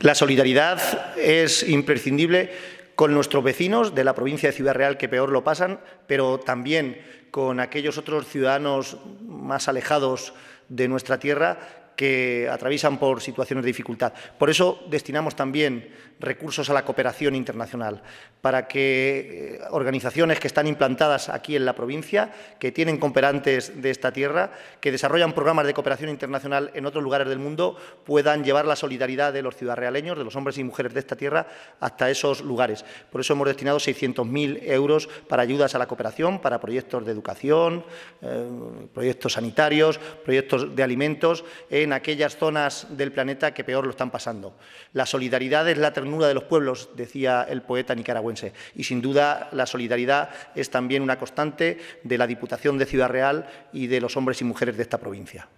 La solidaridad es imprescindible con nuestros vecinos de la provincia de Ciudad Real que peor lo pasan, pero también con aquellos otros ciudadanos más alejados de nuestra tierra que atraviesan por situaciones de dificultad. Por eso destinamos también recursos a la cooperación internacional, para que eh, organizaciones que están implantadas aquí en la provincia, que tienen cooperantes de esta tierra, que desarrollan programas de cooperación internacional en otros lugares del mundo, puedan llevar la solidaridad de los ciudadrealeños, de los hombres y mujeres de esta tierra, hasta esos lugares. Por eso hemos destinado 600.000 euros para ayudas a la cooperación, para proyectos de educación, eh, proyectos sanitarios, proyectos de alimentos en aquellas zonas del planeta que peor lo están pasando. La solidaridad es la ternura de los pueblos, decía el poeta nicaragüense, y sin duda la solidaridad es también una constante de la Diputación de Ciudad Real y de los hombres y mujeres de esta provincia.